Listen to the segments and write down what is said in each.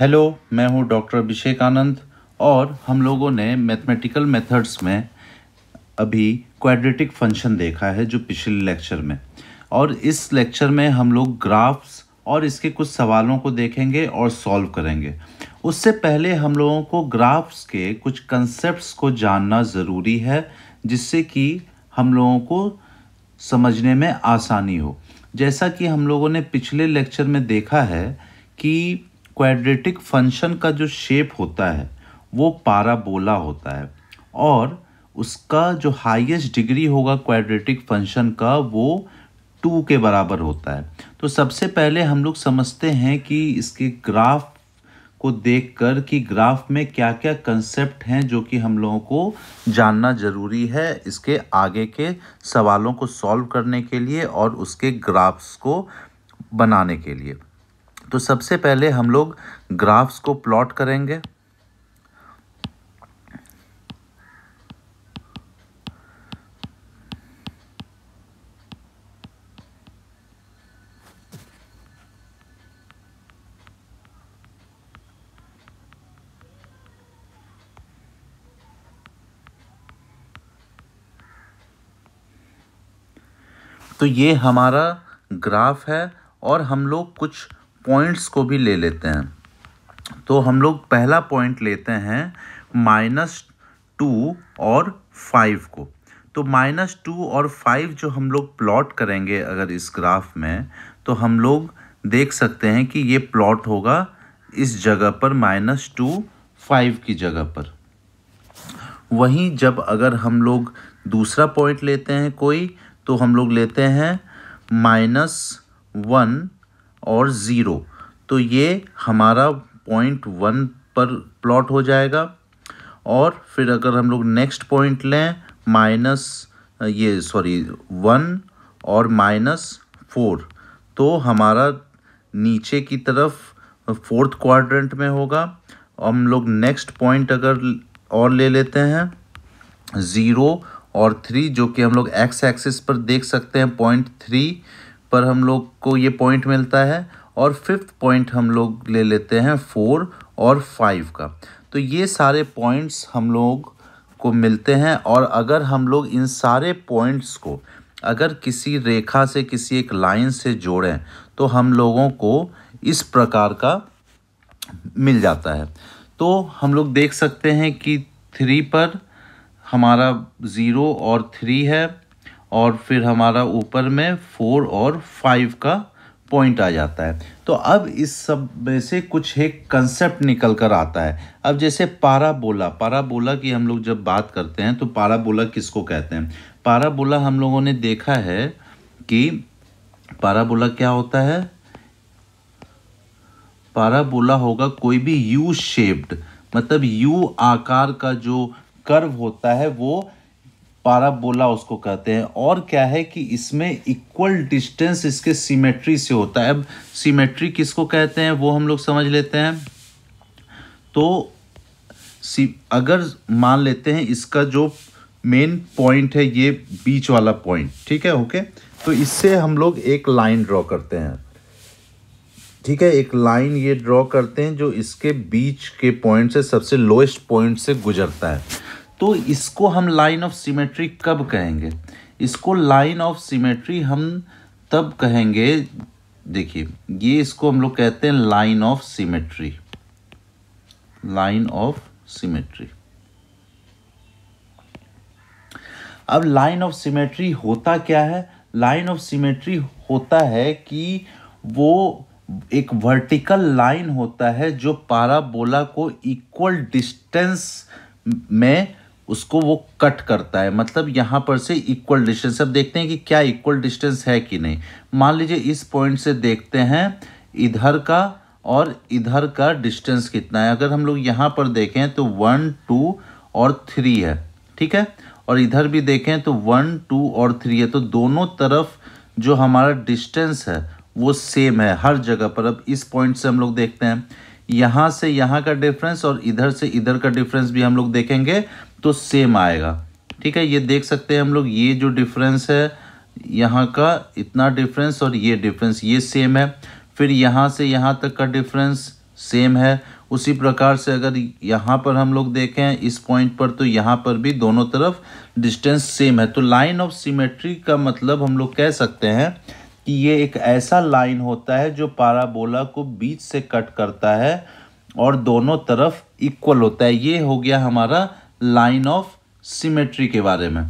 hello मैं हूं doctor अभिषेक आनंद और हम लोगों ने मैथमेटिकल मेथड्स में अभी क्वाड्रेटिक फंक्शन देखा है जो पिछले लेक्चर में और इस लेक्चर में हम लोग ग्राफ्स और इसके कुछ सवालों को देखेंगे और सॉल्व करेंगे उससे पहले हम लोगों को ग्राफ्स के कुछ कंसेप्ट्स को जानना ज़रूरी है जिससे कि हम लोगों को समझने में आसानी हो जैसा कि हम लोगों ने पिछले लेक्चर में देखा है कि क्वाड्रेटिक फंक्शन का जो शेप होता है वो पाराबोला होता है और उसका जो हाईएस्ट डिग्री होगा क्वाड्रेटिक फंक्शन का वो टू के बराबर होता है तो सबसे पहले हम लोग समझते हैं कि इसके ग्राफ को देखकर कि ग्राफ में क्या क्या कंसेप्ट हैं जो कि हम लोगों को जानना ज़रूरी है इसके आगे के सवालों को सॉल्व करने के लिए और उसके ग्राफ्स को बनाने के लिए तो सबसे पहले हम लोग ग्राफ्स को प्लॉट करेंगे तो ये हमारा ग्राफ है और हम लोग कुछ पॉइंट्स को भी ले लेते हैं तो हम लोग पहला पॉइंट लेते हैं माइनस टू और फाइव को तो माइनस टू और फाइव जो हम लोग प्लॉट करेंगे अगर इस ग्राफ में तो हम लोग देख सकते हैं कि ये प्लॉट होगा इस जगह पर माइनस टू फाइव की जगह पर वहीं जब अगर हम लोग दूसरा पॉइंट लेते हैं कोई तो हम लोग लेते हैं माइनस वन और ज़ीरो तो ये हमारा पॉइंट वन पर प्लॉट हो जाएगा और फिर अगर हम लोग नेक्स्ट पॉइंट लें माइनस ये सॉरी वन और माइनस फोर तो हमारा नीचे की तरफ फोर्थ क्वाड्रेंट में होगा हम लोग नेक्स्ट पॉइंट अगर और ले लेते हैं ज़ीरो और थ्री जो कि हम लोग एक्स एक्सिस पर देख सकते हैं पॉइंट थ्री पर हम लोग को ये पॉइंट मिलता है और फिफ्थ पॉइंट हम लोग ले लेते हैं फोर और फाइव का तो ये सारे पॉइंट्स हम लोग को मिलते हैं और अगर हम लोग इन सारे पॉइंट्स को अगर किसी रेखा से किसी एक लाइन से जोड़ें तो हम लोगों को इस प्रकार का मिल जाता है तो हम लोग देख सकते हैं कि थ्री पर हमारा ज़ीरो और थ्री है और फिर हमारा ऊपर में फोर और फाइव का पॉइंट आ जाता है तो अब इस सब में से कुछ एक कंसेप्ट निकल कर आता है अब जैसे पाराबोला पाराबोला की हम लोग जब बात करते हैं तो पाराबोला किसको कहते हैं पाराबोला हम लोगों ने देखा है कि पाराबोला क्या होता है पाराबोला होगा कोई भी यू शेप्ड मतलब यू आकार का जो कर्व होता है वो पाराबोला उसको कहते हैं और क्या है कि इसमें इक्वल डिस्टेंस इसके सीमेट्री से होता है अब सीमेट्री किसको कहते हैं वो हम लोग समझ लेते हैं तो अगर मान लेते हैं इसका जो मेन पॉइंट है ये बीच वाला पॉइंट ठीक है ओके तो इससे हम लोग एक लाइन ड्रॉ करते हैं ठीक है एक लाइन ये ड्रॉ करते हैं जो इसके बीच के पॉइंट से सबसे लोएस्ट पॉइंट से गुजरता है तो इसको हम लाइन ऑफ सिमेट्री कब कहेंगे इसको लाइन ऑफ सिमेट्री हम तब कहेंगे देखिए ये इसको हम लोग कहते हैं line of symmetry line of symmetry अब लाइन ऑफ सिमेट्री होता क्या है लाइन ऑफ सिमेट्री होता है कि वो एक वर्टिकल लाइन होता है जो पाराबोला को इक्वल डिस्टेंस में उसको वो कट करता है मतलब यहाँ पर से इक्वल डिस्टेंस अब देखते हैं कि क्या इक्वल डिस्टेंस है कि नहीं मान लीजिए इस पॉइंट से देखते हैं इधर का और इधर का डिस्टेंस कितना है अगर हम लोग यहाँ पर देखें तो वन टू और थ्री है ठीक है और इधर भी देखें तो वन टू और थ्री है तो दोनों तरफ जो हमारा डिस्टेंस है वो सेम है हर जगह पर अब इस पॉइंट से हम लोग देखते हैं यहाँ से यहाँ का डिफरेंस और इधर से इधर का डिफरेंस भी हम लोग देखेंगे तो सेम आएगा ठीक है ये देख सकते हैं हम लोग ये जो डिफरेंस है यहाँ का इतना डिफरेंस और ये डिफरेंस ये सेम है फिर यहाँ से यहाँ तक का डिफरेंस सेम है उसी प्रकार से अगर यहाँ पर हम लोग देखें इस पॉइंट पर तो यहाँ पर भी दोनों तरफ डिस्टेंस सेम है तो लाइन ऑफ सिमेट्री का मतलब हम लोग कह सकते हैं कि ये एक ऐसा लाइन होता है जो पाराबोला को बीच से कट करता है और दोनों तरफ इक्वल होता है ये हो गया हमारा लाइन ऑफ सिमेट्री के बारे में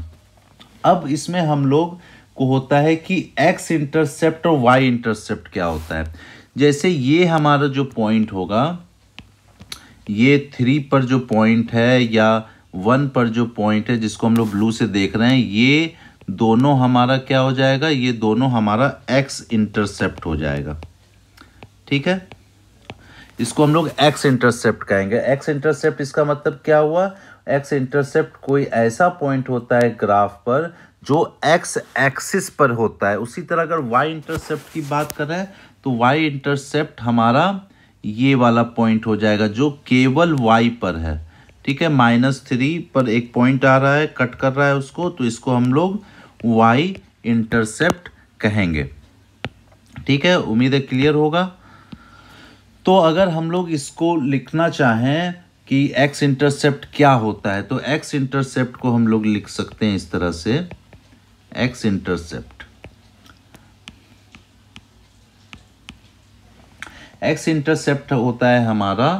अब इसमें हम लोग को होता है कि एक्स इंटरसेप्ट और वाई इंटरसेप्ट क्या होता है जैसे ये हमारा जो पॉइंट होगा ये थ्री पर जो पॉइंट है या वन पर जो पॉइंट है जिसको हम लोग ब्लू से देख रहे हैं ये दोनों हमारा क्या हो जाएगा ये दोनों हमारा एक्स इंटरसेप्ट हो जाएगा ठीक है इसको हम लोग एक्स इंटरसेप्ट कहेंगे एक्स इंटरसेप्ट इसका मतलब क्या हुआ एक्स इंटरसेप्ट कोई ऐसा पॉइंट होता है ग्राफ पर जो एक्स एक्सिस पर होता है उसी तरह अगर वाई इंटरसेप्ट की बात करें तो वाई इंटरसेप्ट हमारा ये वाला पॉइंट हो जाएगा जो केवल वाई पर है ठीक है माइनस थ्री पर एक पॉइंट आ रहा है कट कर रहा है उसको तो इसको हम लोग वाई इंटरसेप्ट कहेंगे ठीक है उम्मीद है क्लियर होगा तो अगर हम लोग इसको लिखना चाहें कि एक्स इंटरसेप्ट क्या होता है तो एक्स इंटरसेप्ट को हम लोग लिख सकते हैं इस तरह से एक्स इंटरसेप्ट एक्स इंटरसेप्ट होता है हमारा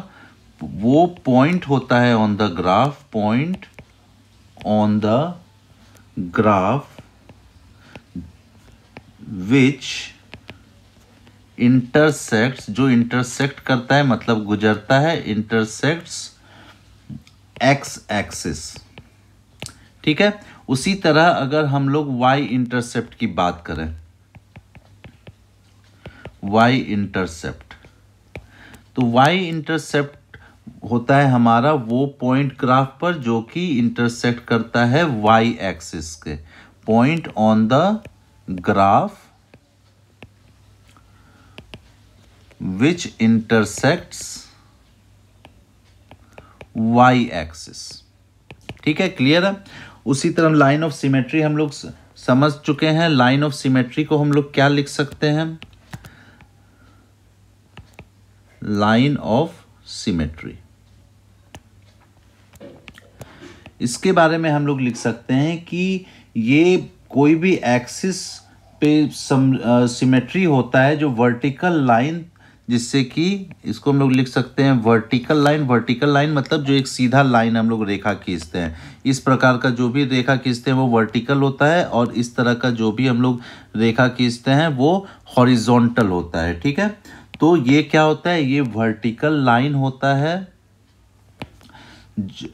वो पॉइंट होता है on the graph point on the graph which intersect जो इंटरसेक्ट करता है मतलब गुजरता है इंटरसेक्ट एक्स एक्सिस ठीक है उसी तरह अगर हम लोग वाई इंटरसेप्ट की बात करें वाई इंटरसेप्ट तो वाई इंटरसेप्ट होता है हमारा वो पॉइंट ग्राफ पर जो कि इंटरसेक्ट करता है वाई एक्सिस के point on the graph which intersects y axis ठीक है क्लियर है उसी तरह लाइन ऑफ सिमेट्री हम लोग समझ चुके हैं लाइन ऑफ सिमेट्री को हम लोग क्या लिख सकते हैं लाइन ऑफ सिमेट्री इसके बारे में हम लोग लिख सकते हैं कि ये कोई भी एक्सिस पे सम सिमेट्री होता है जो वर्टिकल लाइन जिससे कि इसको हम लोग लिख सकते हैं वर्टिकल लाइन वर्टिकल लाइन मतलब जो एक सीधा लाइन हम लोग रेखा खींचते हैं इस प्रकार का जो भी रेखा खींचते हैं वो वर्टिकल होता है और इस तरह का जो भी हम लोग रेखा खींचते हैं वो हॉरिजोंटल होता है ठीक है तो ये क्या होता है ये वर्टिकल लाइन होता है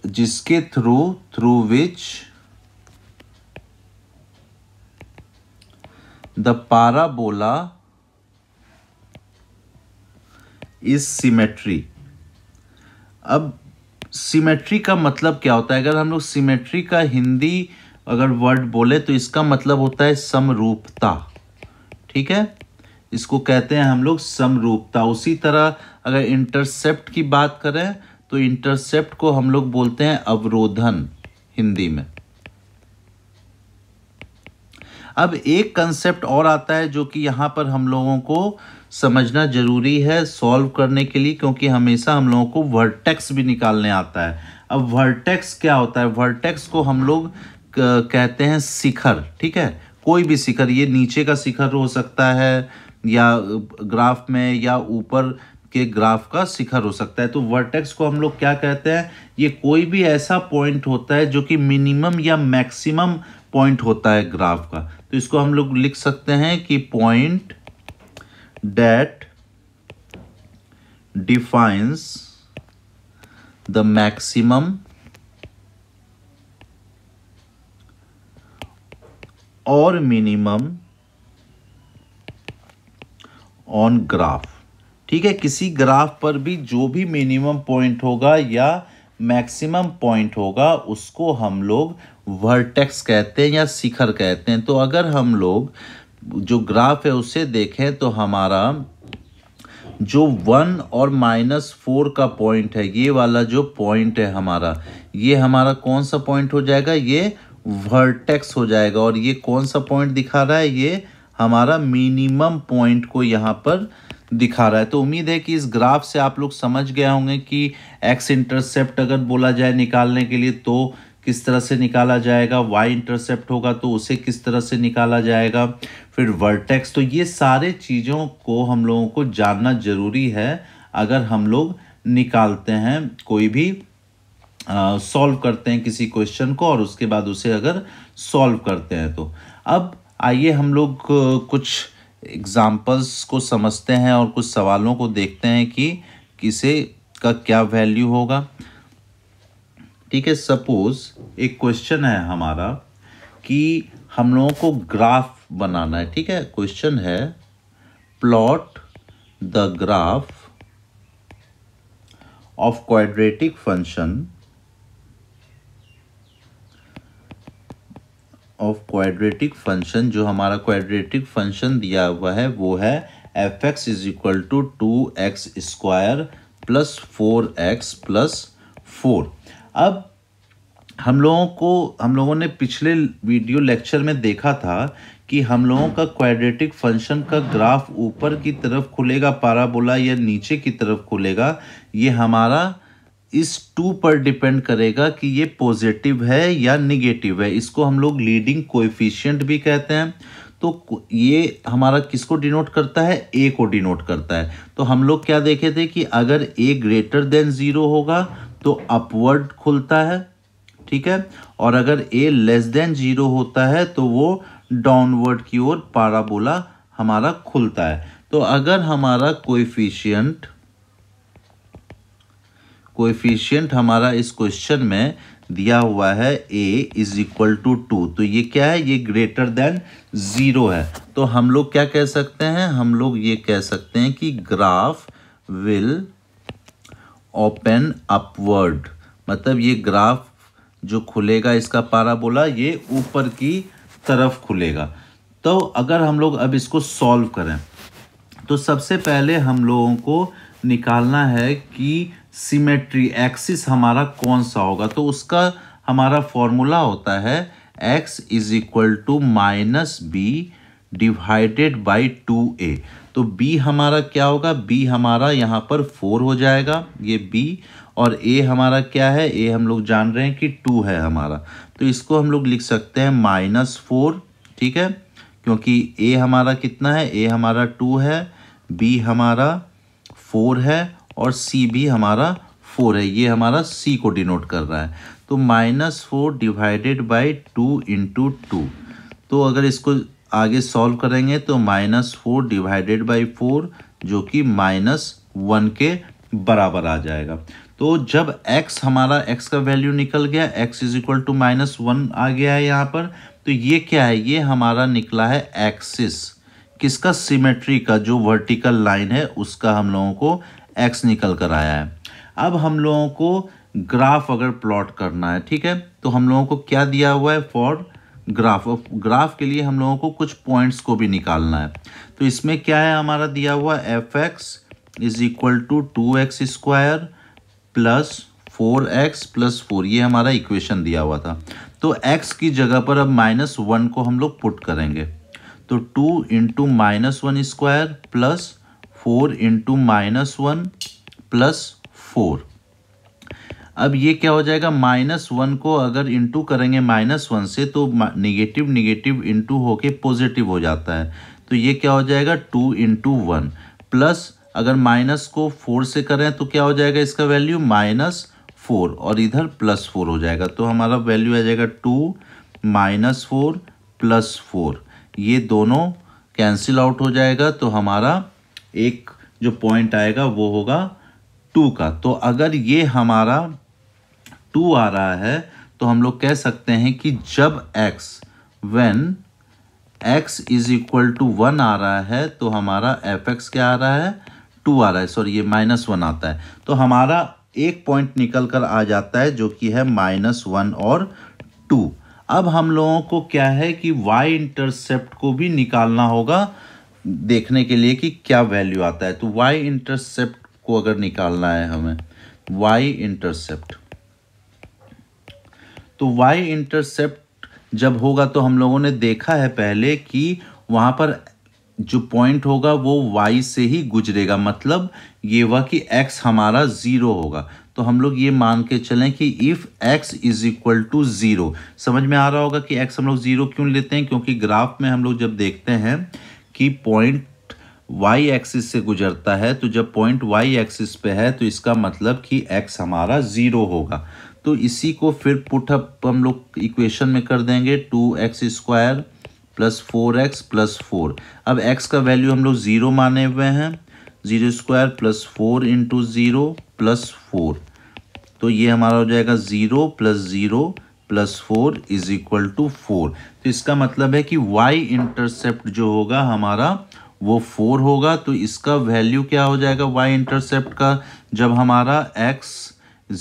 जिसके थ्रू थ्रू विच पारा बोला इज सिमेट्री अब सिमेट्री का मतलब क्या होता है अगर हम लोग सिमेट्री का हिंदी अगर वर्ड बोले तो इसका मतलब होता है समरूपता ठीक है इसको कहते हैं हम लोग समरूपता उसी तरह अगर इंटरसेप्ट की बात करें तो इंटरसेप्ट को हम लोग बोलते हैं अवरोधन हिंदी में अब एक कंसेप्ट और आता है जो कि यहाँ पर हम लोगों को समझना ज़रूरी है सॉल्व करने के लिए क्योंकि हमेशा हम लोगों को वर्टेक्स भी निकालने आता है अब वर्टेक्स क्या होता है वर्टेक्स को हम लोग कहते हैं शिखर ठीक है कोई भी शिखर ये नीचे का शिखर हो सकता है या ग्राफ में या ऊपर के ग्राफ का शिखर हो सकता है तो वर्टेक्स को हम लोग क्या कहते हैं ये कोई भी ऐसा पॉइंट होता है जो कि मिनिमम या मैक्सिमम पॉइंट होता है ग्राफ का तो इसको हम लोग लिख सकते हैं कि point that defines the maximum और मिनिमम ऑन ग्राफ ठीक है किसी ग्राफ पर भी जो भी मिनिमम पॉइंट होगा या मैक्सिमम पॉइंट होगा उसको हम लोग वर्टेक्स कहते हैं या शिखर कहते हैं तो अगर हम लोग जो ग्राफ है उसे देखें तो हमारा जो वन और माइनस फोर का पॉइंट है ये वाला जो पॉइंट है हमारा ये हमारा कौन सा पॉइंट हो जाएगा ये वर्टेक्स हो जाएगा और ये कौन सा पॉइंट दिखा रहा है ये हमारा मिनिमम पॉइंट को यहाँ पर दिखा रहा है तो उम्मीद है कि इस ग्राफ से आप लोग समझ गए होंगे कि एक्स इंटरसेप्ट अगर बोला जाए निकालने के लिए तो किस तरह से निकाला जाएगा वाई इंटरसेप्ट होगा तो उसे किस तरह से निकाला जाएगा फिर वर्टेक्स तो ये सारे चीज़ों को हम लोगों को जानना ज़रूरी है अगर हम लोग निकालते हैं कोई भी सॉल्व करते हैं किसी क्वेश्चन को और उसके बाद उसे अगर सॉल्व करते हैं तो अब आइए हम लोग कुछ एग्ज़ाम्पल्स को समझते हैं और कुछ सवालों को देखते हैं कि किसे का क्या वैल्यू होगा ठीक है सपोज़ एक क्वेश्चन है हमारा कि हम लोगों को ग्राफ बनाना है ठीक है क्वेश्चन है plot the graph of quadratic function of quadratic function जो हमारा क्वाड्रेटिक फंक्शन दिया हुआ है वो है f x is equal to two x square plus four x plus four अब हम लोगों को हम लोगों ने पिछले वीडियो लेक्चर में देखा था कि हम लोगों का क्वाड्रेटिक फंक्शन का ग्राफ ऊपर की तरफ खुलेगा पाराबोला या नीचे की तरफ खुलेगा ये हमारा इस टू पर डिपेंड करेगा कि ये पॉजिटिव है या निगेटिव है इसको हम लोग लीडिंग कोफ़िशियंट भी कहते हैं तो ये हमारा किसको डिनोट करता है ए को डिनोट करता है तो हम लोग क्या देखे थे कि अगर ए ग्रेटर देन ज़ीरो होगा तो अपवर्ड खुलता है ठीक है और अगर ए लेस देन ज़ीरो होता है तो वो डाउनवर्ड की ओर पाराबोला हमारा खुलता है तो अगर हमारा कोएफिशिएंट कोएफिशिएंट हमारा इस क्वेश्चन में दिया हुआ है a is equal to two तो ये क्या है ये ग्रेटर देन ज़ीरो है तो हम लोग क्या कह सकते हैं हम लोग ये कह सकते हैं कि ग्राफ विल ओपन अपवर्ड मतलब ये ग्राफ जो खुलेगा इसका पारा बोला ये ऊपर की तरफ खुलेगा तो अगर हम लोग अब इसको सॉल्व करें तो सबसे पहले हम लोगों को निकालना है कि सिमेट्री एक्सिस हमारा कौन सा होगा तो उसका हमारा फॉर्मूला होता है x is equal to minus b divided by two a तो b हमारा क्या होगा b हमारा यहाँ पर फोर हो जाएगा ये b और a हमारा क्या है a हम लोग जान रहे हैं कि टू है हमारा तो इसको हम लोग लिख सकते हैं माइनस फोर ठीक है क्योंकि a हमारा कितना है a हमारा टू है b हमारा फोर है और सी भी हमारा फोर है ये हमारा सी को डिनोट कर रहा है तो minus four divided by two into two तो अगर इसको आगे सॉल्व करेंगे तो minus four divided by four जो कि माइनस वन के बराबर आ जाएगा तो जब x हमारा x का वैल्यू निकल गया x is equal to minus one आ गया है यहाँ पर तो ये क्या है ये हमारा निकला है एक्सिस किसका सिमेट्री का जो वर्टिकल लाइन है उसका हम लोगों को एक्स निकल कर आया है अब हम लोगों को ग्राफ अगर प्लॉट करना है ठीक है तो हम लोगों को क्या दिया हुआ है फॉर ग्राफ ग्राफ के लिए हम लोगों को कुछ पॉइंट्स को भी निकालना है तो इसमें क्या है हमारा दिया हुआ f x is equal to two x square plus four x plus four ये हमारा इक्वेशन दिया हुआ था तो एक्स की जगह पर अब माइनस वन को हम लोग पुट करेंगे तो two into minus one square plus four into minus one plus four अब ये क्या हो जाएगा माइनस वन को अगर इंटू करेंगे माइनस वन से तो निगेटिव निगेटिव इंटू होके पॉजिटिव हो जाता है तो ये क्या हो जाएगा टू इंटू वन प्लस अगर माइनस को फोर से करें तो क्या हो जाएगा इसका वैल्यू माइनस फोर और इधर प्लस फोर हो जाएगा तो हमारा वैल्यू आ जाएगा two minus four plus four ये दोनों कैंसिल आउट हो जाएगा तो हमारा एक जो पॉइंट आएगा वो होगा टू का तो अगर ये हमारा टू आ रहा है तो हम लोग कह सकते हैं कि जब x when x is equal to one आ रहा है तो हमारा एफ एक्स क्या आ रहा है टू आ रहा है सॉरी ये माइनस वन आता है तो हमारा एक पॉइंट निकल कर आ जाता है जो कि है माइनस वन और टू अब हम लोगों को क्या है कि वाई इंटरसेप्ट को भी निकालना होगा देखने के लिए कि क्या वैल्यू आता है तो वाई इंटरसेप्ट को अगर निकालना है हमें वाई इंटरसेप्ट तो वाई इंटरसेप्ट जब होगा तो हम लोगों ने देखा है पहले कि वहां पर जो पॉइंट होगा वो वाई से ही गुजरेगा मतलब ये हुआ कि एक्स हमारा ज़ीरो होगा तो हम लोग ये मान के चलें कि if x is equal to zero समझ में आ रहा होगा कि एक्स हम लोग ज़ीरो क्यों लेते हैं क्योंकि ग्राफ में हम लोग जब देखते हैं कि पॉइंट वाई एक्सिस से गुजरता है तो जब पॉइंट वाई एक्सिस पे है तो इसका मतलब कि एक्स हमारा ज़ीरो होगा तो इसी को फिर पुटअप हम लोग इक्वेशन में कर देंगे two x square plus four x plus four अब एक्स का वैल्यू हम लोग ज़ीरो माने हुए हैं zero square plus four into zero plus four तो ये हमारा हो जाएगा zero plus zero plus four is equal to four तो इसका मतलब है कि y इंटरसेप्ट जो होगा हमारा वो फोर होगा तो इसका वैल्यू क्या हो जाएगा y इंटरसेप्ट का जब हमारा x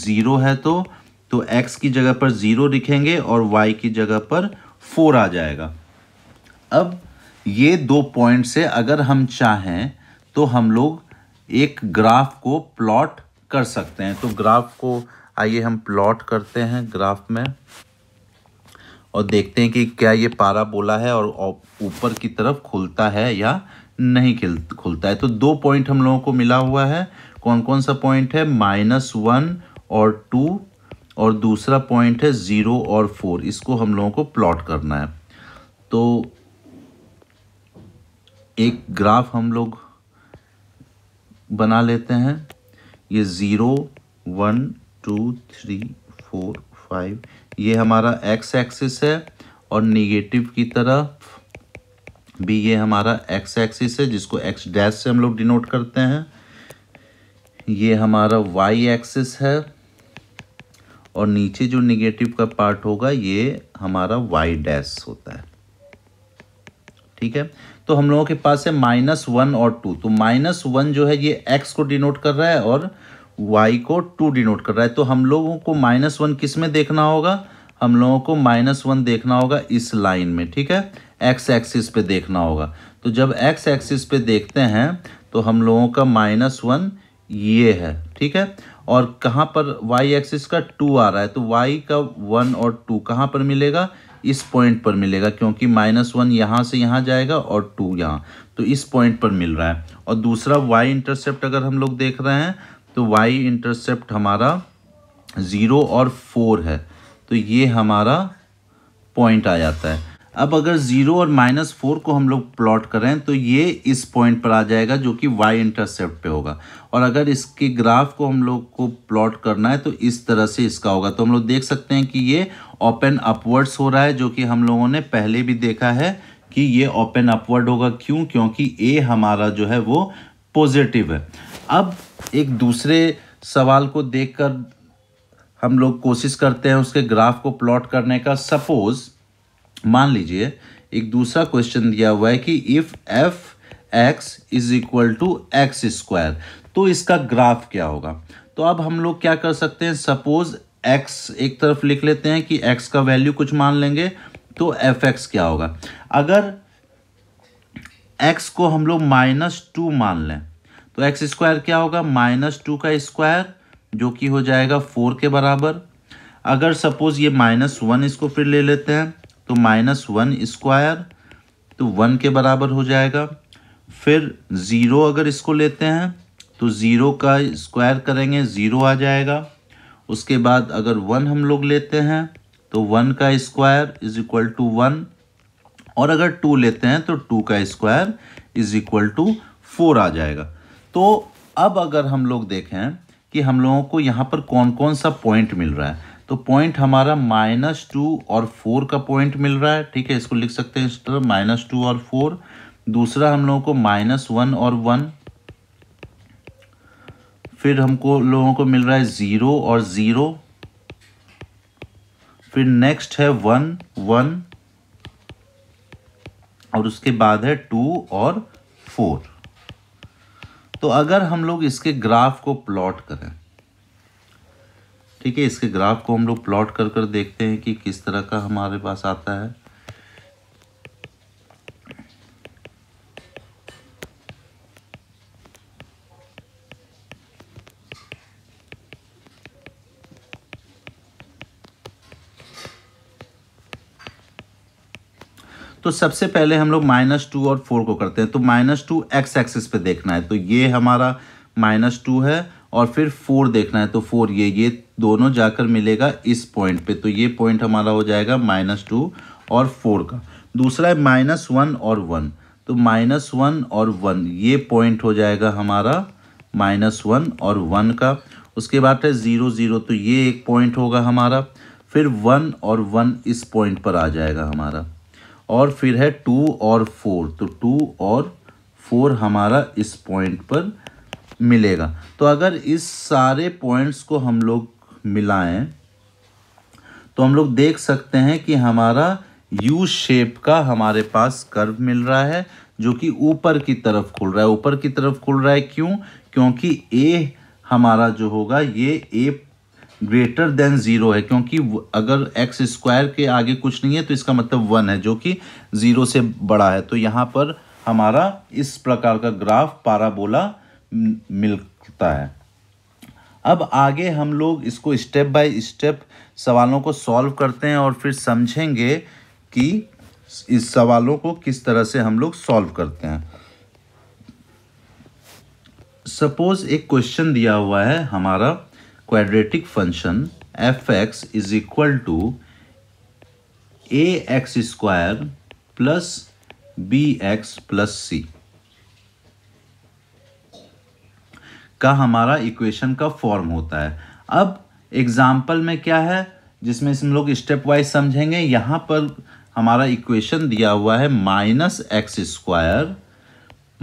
ज़ीरो है तो तो x की जगह पर ज़ीरो लिखेंगे और y की जगह पर फोर आ जाएगा अब ये दो पॉइंट से अगर हम चाहें तो हम लोग एक ग्राफ को प्लॉट कर सकते हैं तो ग्राफ को आइए हम प्लॉट करते हैं ग्राफ में और देखते हैं कि क्या ये पारा बोला है और ऊपर की तरफ खुलता है या नहीं खिल खुलता है तो दो पॉइंट हम लोगों को मिला हुआ है कौन कौन सा पॉइंट है माइनस वन और टू और दूसरा पॉइंट है ज़ीरो और फोर इसको हम लोगों को प्लॉट करना है तो एक ग्राफ हम लोग बना लेते हैं ये zero one two three four five ये हमारा एक्स एक्सिस है और निगेटिव की तरफ भी ये हमारा एक्स एक्सिस है जिसको एक्स डैश से हम लोग डिनोट करते हैं ये हमारा वाई एक्सिस है और नीचे जो निगेटिव का पार्ट होगा ये हमारा वाई डैश होता है ठीक है तो हम लोगों के पास है माइनस वन और टू तो माइनस वन जो है ये एक्स को डिनोट कर रहा है और वाई को टू डिनोट कर रहा है तो हम लोगों को माइनस वन किस में देखना होगा हम लोगों को माइनस वन देखना होगा इस लाइन में ठीक है एक्स एक्सिस पे देखना होगा तो जब एक्स एक्सिस पे देखते हैं तो हम लोगों का माइनस वन ये है ठीक है और कहाँ पर वाई एक्सिस का टू आ रहा है तो वाई का वन और टू कहाँ पर मिलेगा इस पॉइंट पर मिलेगा क्योंकि माइनस वन यहाँ से यहाँ जाएगा और टू यहाँ तो इस पॉइंट पर मिल रहा है और दूसरा वाई इंटरसेप्ट अगर हम लोग देख रहे हैं तो वाई इंटरसेप्ट हमारा ज़ीरो और फोर है तो ये हमारा पॉइंट आ जाता है अब अगर ज़ीरो और माइनस फोर को हम लोग प्लॉट करें तो ये इस पॉइंट पर आ जाएगा जो कि वाई इंटरसेप्ट पे होगा और अगर इसके ग्राफ को हम लोग को प्लॉट करना है तो इस तरह से इसका होगा तो हम लोग देख सकते हैं कि ये ओपन अपवर्ड्स हो रहा है जो कि हम लोगों ने पहले भी देखा है कि ये ओपन अपवर्ड होगा क्यों क्योंकि ए हमारा जो है वो पॉजिटिव है अब एक दूसरे सवाल को देखकर हम लोग कोशिश करते हैं उसके ग्राफ को प्लॉट करने का सपोज मान लीजिए एक दूसरा क्वेश्चन दिया हुआ है कि if f x is equal to x square तो इसका ग्राफ क्या होगा तो अब हम लोग क्या कर सकते हैं सपोज एक्स एक तरफ लिख लेते हैं कि एक्स का वैल्यू कुछ मान लेंगे तो एफ एक्स क्या होगा अगर एक्स को हम लोग माइनस टू मान लें तो एक्स स्क्वायर क्या होगा माइनस टू का स्क्वायर जो कि हो जाएगा फोर के बराबर अगर सपोज ये माइनस वन इसको फिर ले लेते हैं तो माइनस वन स्क्वायर तो वन के बराबर हो जाएगा फिर ज़ीरो अगर इसको लेते हैं तो ज़ीरो का स्क्वायर करेंगे ज़ीरो आ जाएगा उसके बाद अगर वन हम लोग लेते हैं तो वन का square is equal to one और अगर टू लेते हैं तो टू का square is equal to four आ जाएगा तो अब अगर हम लोग देखें कि हम लोगों को यहाँ पर कौन कौन सा पॉइंट मिल रहा है तो पॉइंट हमारा माइनस टू और फोर का पॉइंट मिल रहा है ठीक है इसको लिख सकते हैं इस तरह माइनस टू और फोर दूसरा हम लोगों को माइनस वन और वन फिर हमको लोगों को मिल रहा है ज़ीरो और ज़ीरो फिर नेक्स्ट है वन वन और उसके बाद है टू और फोर तो अगर हम लोग इसके ग्राफ को प्लॉट करें ठीक है इसके ग्राफ को हम लोग प्लॉट कर कर देखते हैं कि किस तरह का हमारे पास आता है तो सबसे पहले हम लोग माइनस टू और फोर को करते हैं तो माइनस टू एक्स एक्सिस पे देखना है तो ये हमारा माइनस टू है और फिर फोर देखना है तो फोर ये ये दोनों जाकर मिलेगा इस पॉइंट पे तो ये पॉइंट हमारा हो जाएगा माइनस टू और फोर का दूसरा है माइनस वन और वन तो माइनस वन और वन ये पॉइंट हो जाएगा हमारा माइनस वन और वन का उसके बाद है ज़ीरो ज़ीरो तो ये एक पॉइंट होगा हमारा फिर वन और वन इस पॉइंट पर आ जाएगा हमारा और फिर है टू और फोर तो टू और फोर हमारा इस पॉइंट पर मिलेगा तो अगर इस सारे पॉइंट्स को हम लोग मिलाएं तो हम लोग देख सकते हैं कि हमारा यू शेप का हमारे पास कर्व मिल रहा है जो कि ऊपर की तरफ खुल रहा है ऊपर की तरफ खुल रहा है क्यों क्योंकि ए हमारा जो होगा ये ए ग्रेटर देन ज़ीरो है क्योंकि अगर एक्स स्क्वायर के आगे कुछ नहीं है तो इसका मतलब वन है जो कि ज़ीरो से बड़ा है तो यहाँ पर हमारा इस प्रकार का ग्राफ पाराबोला मिलता है अब आगे हम लोग इसको स्टेप बाय स्टेप सवालों को सॉल्व करते हैं और फिर समझेंगे कि इस सवालों को किस तरह से हम लोग सॉल्व करते हैं सपोज़ एक क्वेश्चन दिया हुआ है हमारा function f x is equal to a x square plus b x plus c का हमारा इक्वेशन का फॉर्म होता है अब एग्जाम्पल में क्या है जिसमें हम लोग स्टेप वाइज समझेंगे यहाँ पर हमारा इक्वेशन दिया हुआ है minus x square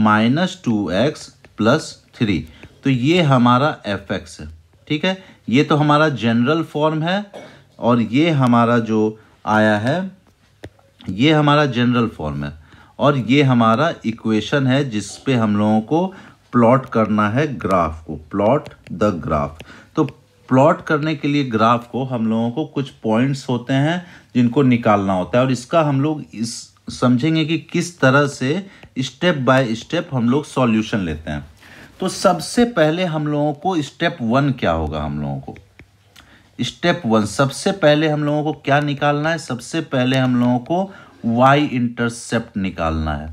minus two x plus three तो ये हमारा एफ एक्स है ठीक है ये तो हमारा जनरल फॉर्म है और ये हमारा जो आया है ये हमारा जनरल फॉर्म है और ये हमारा इक्वेशन है जिस पे हम लोगों को प्लॉट करना है ग्राफ को प्लॉट द ग्राफ तो प्लॉट करने के लिए ग्राफ को हम लोगों को कुछ पॉइंट्स होते हैं जिनको निकालना होता है और इसका हम लोग इस समझेंगे कि किस तरह से स्टेप बाय स्टेप हम लोग सॉल्यूशन लेते हैं तो सबसे पहले हम लोगों को स्टेप वन क्या होगा हम लोगों को स्टेप वन सबसे पहले हम लोगों को क्या निकालना है सबसे पहले हम लोगों को वाई इंटरसेप्ट निकालना है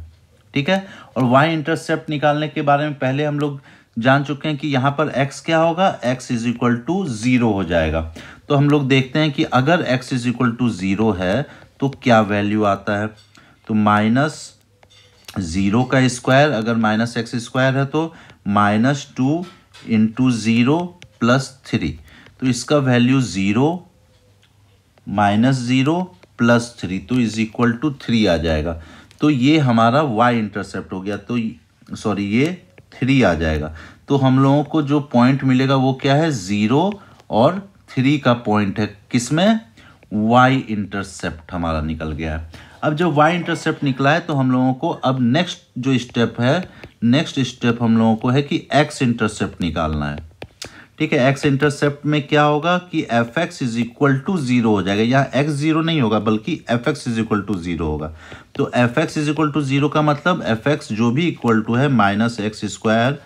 ठीक है और वाई इंटरसेप्ट निकालने के बारे में पहले हम लोग जान चुके हैं कि यहां पर x क्या होगा x is equal to zero हो जाएगा तो हम लोग देखते हैं कि अगर x is equal to zero है तो क्या वैल्यू आता है तो माइनस ज़ीरो का स्क्वायर अगर माइनस एक्स स्क्वायर है तो minus two into zero plus three तो इसका value zero minus zero plus three तो इज इक्वल टू थ्री आ जाएगा तो ये हमारा वाई इंटरसेप्ट हो गया तो सॉरी ये थ्री आ जाएगा तो हम लोगों को जो पॉइंट मिलेगा वो क्या है ज़ीरो और थ्री का पॉइंट है किसमें वाई इंटरसेप्ट हमारा निकल गया है अब जब वाई इंटरसेप्ट निकला है तो हम लोगों को अब नेक्स्ट जो स्टेप है नेक्स्ट स्टेप हम लोगों को है कि एक्स इंटरसेप्ट निकालना है ठीक है एक्स इंटरसेप्ट में क्या होगा कि f x is equal to zero हो जाएगा यहाँ एक्स ज़ीरो नहीं होगा बल्कि f x is equal to zero होगा तो f x is equal to zero का मतलब एफ एक्स जो भी इक्वल टू है minus x square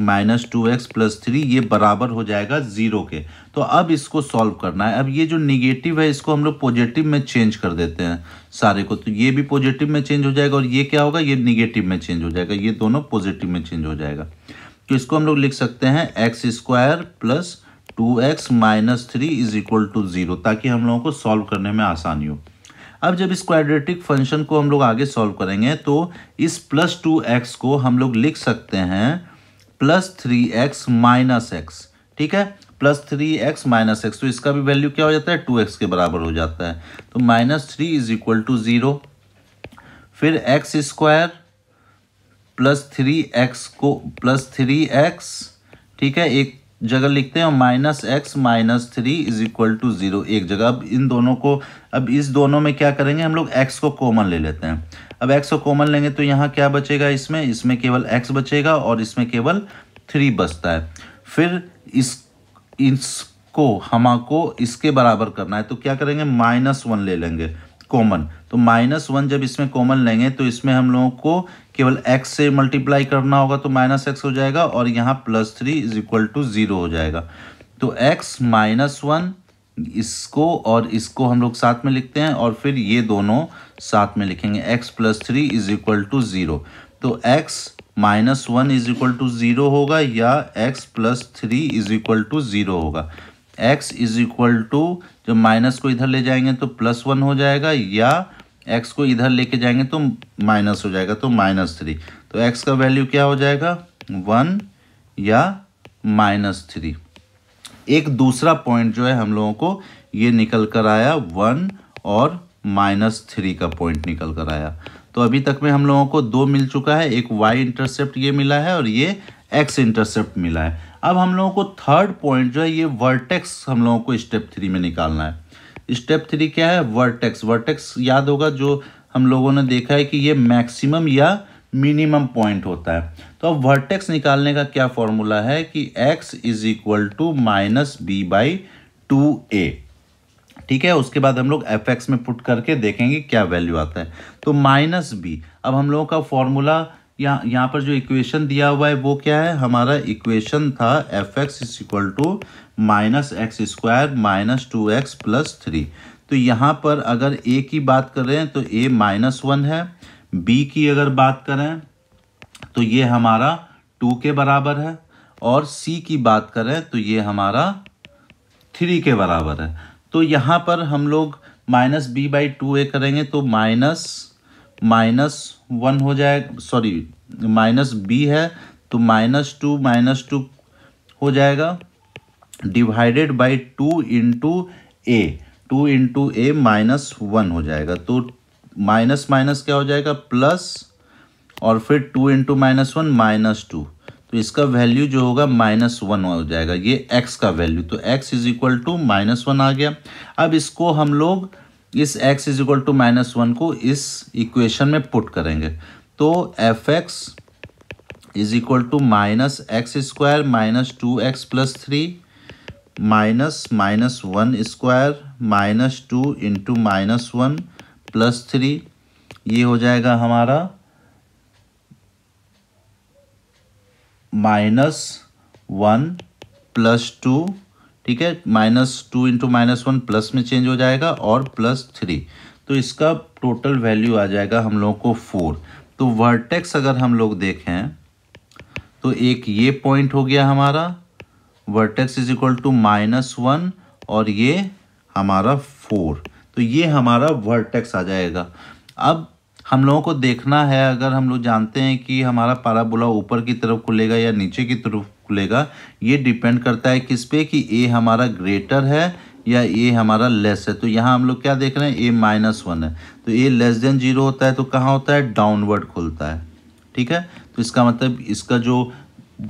minus two x plus three ये बराबर हो जाएगा ज़ीरो के तो अब इसको सॉल्व करना है अब ये जो निगेटिव है इसको हम लोग पॉजिटिव में चेंज कर देते हैं सारे को तो ये भी पॉजिटिव में चेंज हो जाएगा और ये क्या होगा ये निगेटिव में चेंज हो जाएगा ये दोनों पॉजिटिव में चेंज हो जाएगा तो इसको हम लोग लिख सकते हैं x square plus two x minus three is equal to zero ताकि हम लोगों को सॉल्व करने में आसानी हो अब जब इस क्वाड्रेटिक फंक्शन को हम लोग आगे सॉल्व करेंगे तो इस प्लस टू एक्स को हम लोग लिख सकते हैं plus three x minus x ठीक है plus three x minus x तो इसका भी वैल्यू क्या हो जाता है टू एक्स के बराबर हो जाता है तो minus three is equal to zero फिर x square plus three x को प्लस थ्री एक्स ठीक है एक जगह लिखते हैं minus x minus three is equal to zero एक जगह अब इन दोनों को अब इस दोनों में क्या करेंगे हम लोग एक्स को कॉमन ले लेते हैं अब एक्स को कॉमन लेंगे तो यहाँ क्या बचेगा इसमें इसमें केवल एक्स बचेगा और इसमें केवल थ्री बचता है फिर इस इसको आपको इसके बराबर करना है तो क्या करेंगे माइनस वन ले लेंगे कॉमन तो माइनस वन जब इसमें कॉमन लेंगे तो इसमें हम लोगों को केवल x से मल्टीप्लाई करना होगा तो माइनस एक्स हो जाएगा और यहाँ plus three is equal to zero हो जाएगा तो x माइनस वन इसको और इसको हम लोग साथ में लिखते हैं और फिर ये दोनों साथ में लिखेंगे x plus three is equal to zero तो x minus one is equal to zero होगा या x plus three is equal to zero होगा x इज इक्वल टू जब माइनस को इधर ले जाएंगे तो प्लस वन हो जाएगा या एक्स को इधर लेके जाएंगे तो माइनस हो जाएगा तो माइनस थ्री तो एक्स का वैल्यू क्या हो जाएगा वन या माइनस थ्री एक दूसरा पॉइंट जो है हम लोगों को ये निकल कर आया वन और माइनस थ्री का पॉइंट निकल कर आया तो अभी तक में हम लोगों को दो मिल चुका है एक वाई इंटरसेप्ट ये मिला है और ये एक्स इंटरसेप्ट मिला है अब हम लोगों को थर्ड पॉइंट जो है ये वर्टेक्स हम लोगों को स्टेप थ्री में निकालना है स्टेप थ्री क्या है वर्टेक्स वर्टेक्स याद होगा जो हम लोगों ने देखा है कि ये मैक्सिमम या मिनिमम पॉइंट होता है तो अब वर्टेक्स निकालने का क्या फॉर्मूला है कि x is equal to minus b by two a ठीक है उसके बाद हम लोग एफ एक्स में पुट करके देखेंगे क्या वैल्यू आता है तो माइनस बी अब हम लोगों का फॉर्मूला यहाँ यहाँ पर जो इक्वेशन दिया हुआ है वो क्या है हमारा इक्वेशन था f x is equal to minus x square minus two x plus three तो यहाँ पर अगर ए की बात करें तो ए माइनस वन है बी की अगर बात करें तो ये हमारा टू के बराबर है और सी की बात करें तो ये हमारा थ्री के बराबर है तो यहाँ पर हम लोग minus b by two a करेंगे तो माइनस माइनस वन हो जाएगा सॉरी माइनस बी है तो माइनस टू माइनस टू हो जाएगा divided by two into a two into a minus one हो जाएगा तो माइनस माइनस क्या हो जाएगा प्लस और फिर two into minus one minus two तो इसका वैल्यू जो होगा माइनस वन हो जाएगा ये एक्स का वैल्यू तो x is equal to minus one आ गया अब इसको हम लोग इस x is equal to minus one को इस इक्वेशन में पुट करेंगे तो f x is equal to minus x square minus two x plus three minus minus one square minus two into minus one plus three ये हो जाएगा हमारा minus one plus two ठीक है minus two into minus one plus में change हो जाएगा और प्लस थ्री तो इसका टोटल वैल्यू आ जाएगा हम लोगों को फोर तो वर्टेक्स अगर हम लोग देखें तो एक ये पॉइंट हो गया हमारा vertex is equal to minus one और ये हमारा फोर तो ये हमारा वर्टेक्स आ जाएगा अब हम लोगों को देखना है अगर हम लोग जानते हैं कि हमारा पाराबोला ऊपर की तरफ खुलेगा या नीचे की तरफ खुलेगा ये डिपेंड करता है किस पे कि ए हमारा ग्रेटर है या ए हमारा लेस है तो यहाँ हम लोग क्या देख रहे हैं ए माइनस वन है तो ए लेस देन जीरो होता है तो कहाँ होता है डाउनवर्ड खुलता है ठीक है तो इसका मतलब इसका जो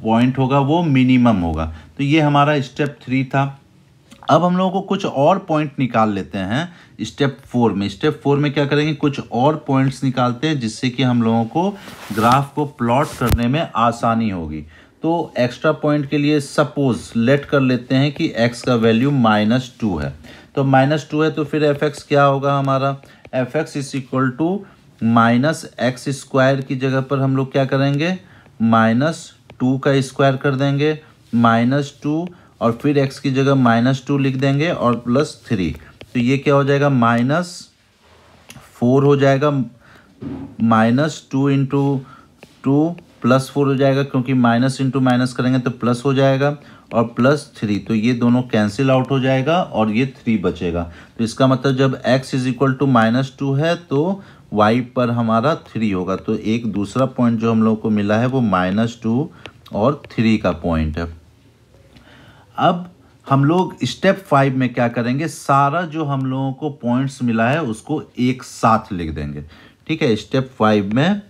पॉइंट होगा वो मिनिमम होगा तो ये हमारा स्टेप थ्री था अब हम लोगों को कुछ और पॉइंट निकाल लेते हैं स्टेप फोर में स्टेप फोर में क्या करेंगे कुछ और पॉइंट्स निकालते हैं जिससे कि हम लोगों को ग्राफ को प्लॉट करने में आसानी होगी तो एक्स्ट्रा पॉइंट के लिए सपोज लेट कर लेते हैं कि एक्स का वैल्यू माइनस टू है तो माइनस टू है तो फिर एफ एक्स क्या होगा हमारा f x is equal to minus x square की जगह पर हम लोग क्या करेंगे माइनस टू का स्क्वायर कर देंगे माइनस टू और फिर एक्स की जगह माइनस टू लिख देंगे और प्लस थ्री तो ये क्या हो जाएगा माइनस फोर हो जाएगा minus two into two plus four हो जाएगा क्योंकि माइनस इंटू माइनस करेंगे तो प्लस हो जाएगा और प्लस थ्री तो ये दोनों कैंसिल आउट हो जाएगा और ये थ्री बचेगा तो इसका मतलब जब x is equal to minus two है तो y पर हमारा थ्री होगा तो एक दूसरा पॉइंट जो हम लोग को मिला है वो माइनस टू और थ्री का पॉइंट है अब हम लोग स्टेप फाइव में क्या करेंगे सारा जो हम लोगों को पॉइंट्स मिला है उसको एक साथ लिख देंगे ठीक है स्टेप फाइव में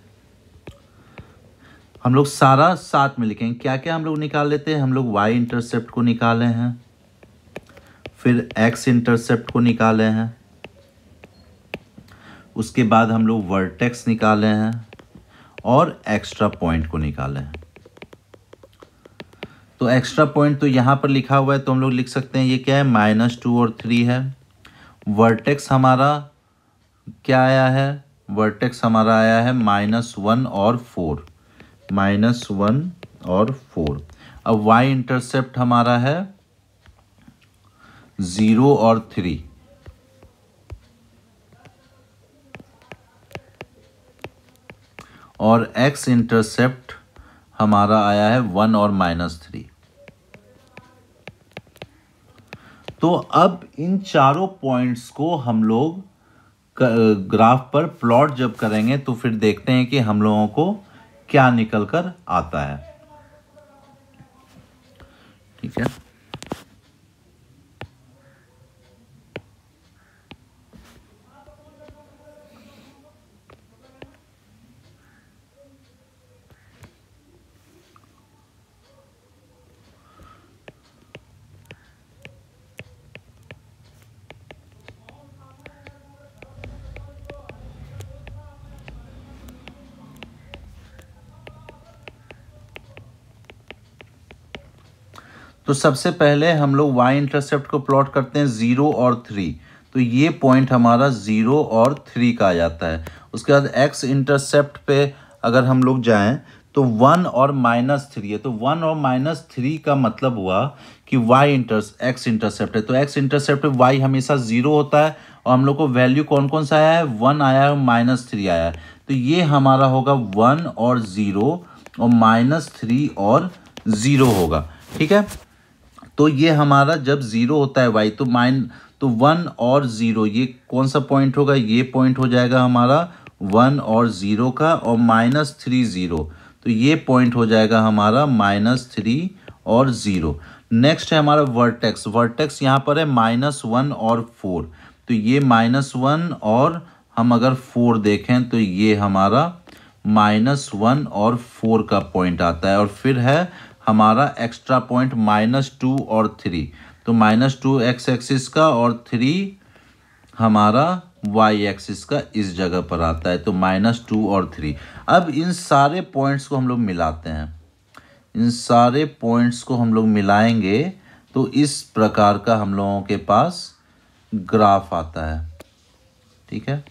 हम लोग सारा साथ में लिखेंगे क्या क्या हम लोग निकाल लेते हैं हम लोग वाई इंटरसेप्ट को निकाले हैं फिर एक्स इंटरसेप्ट को निकाले हैं उसके बाद हम लोग वर्टेक्स निकाले हैं और एक्स्ट्रा पॉइंट को निकाले हैं तो एक्स्ट्रा पॉइंट तो यहां पर लिखा हुआ है तो हम लोग लिख सकते हैं ये क्या है माइनस टू और थ्री है वर्टेक्स हमारा क्या आया है वर्टेक्स हमारा आया है माइनस वन और फोर माइनस वन और फोर अब वाई इंटरसेप्ट हमारा है ज़ीरो और थ्री और एक्स इंटरसेप्ट हमारा आया है वन और माइनस थ्री तो अब इन चारों पॉइंट्स को हम लोग ग्राफ पर प्लॉट जब करेंगे तो फिर देखते हैं कि हम लोगों को क्या निकल कर आता है ठीक है तो सबसे पहले हम लोग वाई इंटरसेप्ट को प्लॉट करते हैं ज़ीरो और थ्री तो ये पॉइंट हमारा ज़ीरो और थ्री का आ जाता है उसके बाद एक्स इंटरसेप्ट पे अगर हम लोग जाए तो वन और माइनस थ्री है तो वन और माइनस थ्री का मतलब हुआ कि वाई इंटर एक्स इंटरसेप्ट है तो एक्स इंटरसेप्ट वाई हमेशा ज़ीरो होता है और हम लोग को वैल्यू कौन कौन सा आया है वन आया है माइनस थ्री आया है तो ये हमारा होगा वन और ज़ीरो और माइनस थ्री और ज़ीरो होगा ठीक है तो ये हमारा जब ज़ीरो होता है वाई तो माइन तो वन और ज़ीरो ये कौन सा पॉइंट होगा ये पॉइंट हो जाएगा हमारा वन और ज़ीरो का और माइनस थ्री ज़ीरो तो ये पॉइंट हो जाएगा हमारा माइनस थ्री और ज़ीरो नेक्स्ट है हमारा वर्टेक्स वर्टेक्स यहाँ पर है माइनस वन और फोर तो ये माइनस वन और हम अगर फोर देखें तो ये हमारा माइनस वन और फोर का पॉइंट आता है और फिर है हमारा एक्स्ट्रा पॉइंट माइनस टू और थ्री तो माइनस टू एक्स एक्सिस का और थ्री हमारा वाई एक्सिस का इस जगह पर आता है तो माइनस टू और थ्री अब इन सारे पॉइंट्स को हम लोग मिलाते हैं इन सारे पॉइंट्स को हम लोग मिलाएंगे तो इस प्रकार का हम लोगों के पास ग्राफ आता है ठीक है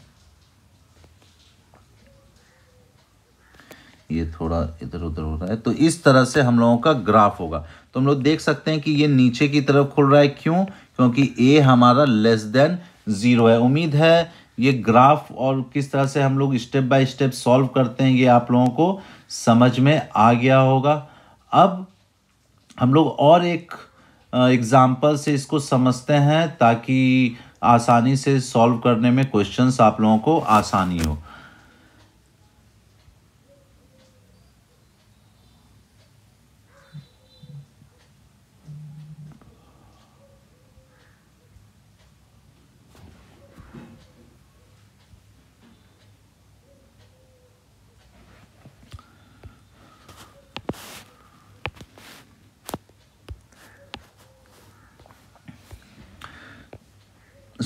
ये थोड़ा इधर उधर हो रहा है तो इस तरह से हम लोगों का ग्राफ होगा तो हम लोग देख सकते हैं कि ये नीचे की तरफ खुल रहा है क्यों क्योंकि ए हमारा लेस देन ज़ीरो है उम्मीद है ये ग्राफ और किस तरह से हम लोग स्टेप बाय स्टेप सॉल्व करते हैं ये आप लोगों को समझ में आ गया होगा अब हम लोग और एक एग्ज़ाम्पल से इसको समझते हैं ताकि आसानी से सॉल्व करने में क्वेश्चंस आप लोगों को आसानी हो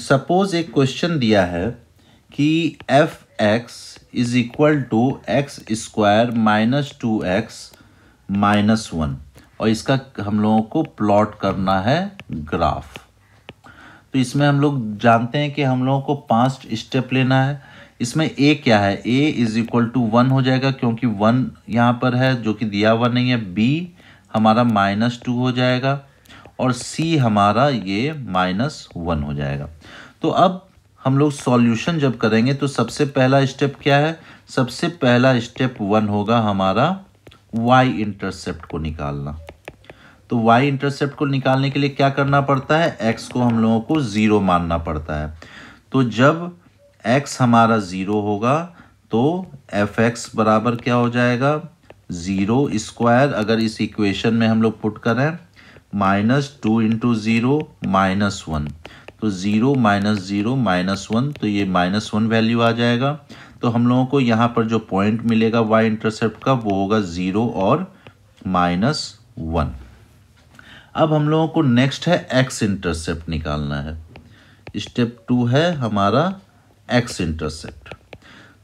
सपोज एक क्वेश्चन दिया है कि f x is equal to x square minus two x minus one और इसका हम लोगों को प्लॉट करना है ग्राफ तो इसमें हम लोग जानते हैं कि हम लोगों को पांच स्टेप लेना है इसमें ए क्या है a is equal to one हो जाएगा क्योंकि वन यहाँ पर है जो कि दिया हुआ नहीं है बी हमारा माइनस टू हो जाएगा और c हमारा ये माइनस वन हो जाएगा तो अब हम लोग सॉल्यूशन जब करेंगे तो सबसे पहला स्टेप क्या है सबसे पहला स्टेप वन होगा हमारा y इंटरसेप्ट को निकालना तो y इंटरसेप्ट को निकालने के लिए क्या करना पड़ता है x को हम लोगों को ज़ीरो मानना पड़ता है तो जब x हमारा ज़ीरो होगा तो एफ एक्स बराबर क्या हो जाएगा ज़ीरो स्क्वायर अगर इस इक्वेशन में हम लोग पुट करें minus two into zero minus one तो zero minus zero minus one तो ये माइनस वन वैल्यू आ जाएगा तो हम लोगों को यहाँ पर जो पॉइंट मिलेगा वाई इंटरसेप्ट का वो होगा ज़ीरो और माइनस वन अब हम लोगों को नेक्स्ट है एक्स इंटरसेप्ट निकालना है स्टेप टू है हमारा एक्स इंटरसेप्ट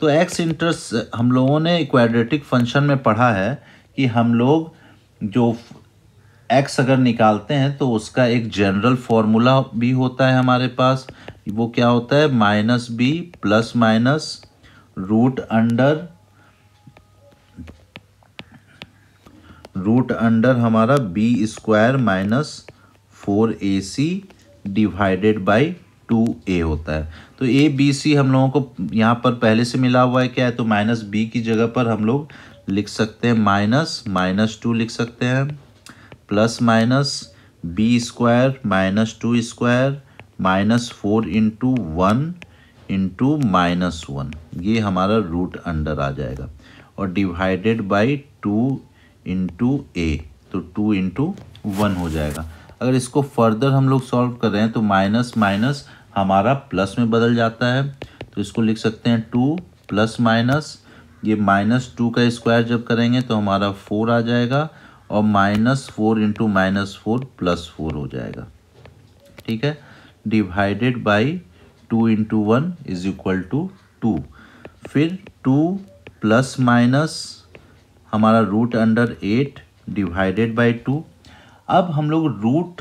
तो एक्स इंटरसेप्ट हम लोगों ने क्वाड्रेटिक फंक्शन में पढ़ा है कि हम लोग जो एक्स अगर निकालते हैं तो उसका एक जनरल फॉर्मूला भी होता है हमारे पास वो क्या होता है minus b plus minus root under root under हमारा b square minus four a c divided by two a होता है तो ए बी सी हम लोगों को यहाँ पर पहले से मिला हुआ है क्या है तो माइनस बी की जगह पर हम लोग लिख सकते हैं माइनस माइनस टू लिख सकते हैं plus minus b square minus two square minus four into one into minus one ये हमारा रूट अंडर आ जाएगा और divided by two into a तो टू इंटू वन हो जाएगा अगर इसको फर्दर हम लोग सॉल्व कर रहे हैं तो माइनस माइनस हमारा प्लस में बदल जाता है तो इसको लिख सकते हैं टू प्लस माइनस ये माइनस टू का स्क्वायर जब करेंगे तो हमारा फोर आ जाएगा और minus four into minus four plus four हो जाएगा ठीक है divided by two into one is equal to two फिर टू प्लस माइनस हमारा root under eight divided by two अब हम लोग रूट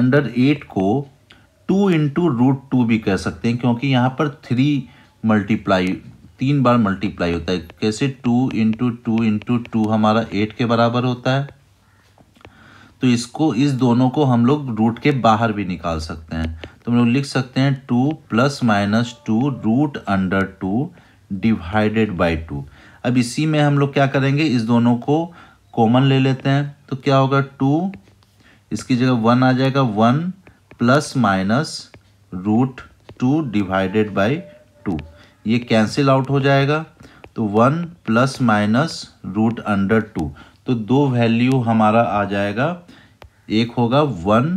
अंडर एट को टू इंटू रूट टू भी कह सकते हैं क्योंकि यहाँ पर थ्री मल्टीप्लाई तीन बार मल्टीप्लाई होता है कैसे two into two into two हमारा एट के बराबर होता है तो इसको इस दोनों को हम लोग रूट के बाहर भी निकाल सकते हैं तो हम लोग लिख सकते हैं two plus minus two root under two divided by two अब इसी में हम लोग क्या करेंगे इस दोनों को कॉमन ले लेते हैं तो क्या होगा टू इसकी जगह वन आ जाएगा one plus minus root two divided by two ये कैंसिल आउट हो जाएगा तो one plus minus root under two तो दो वैल्यू हमारा आ जाएगा एक होगा one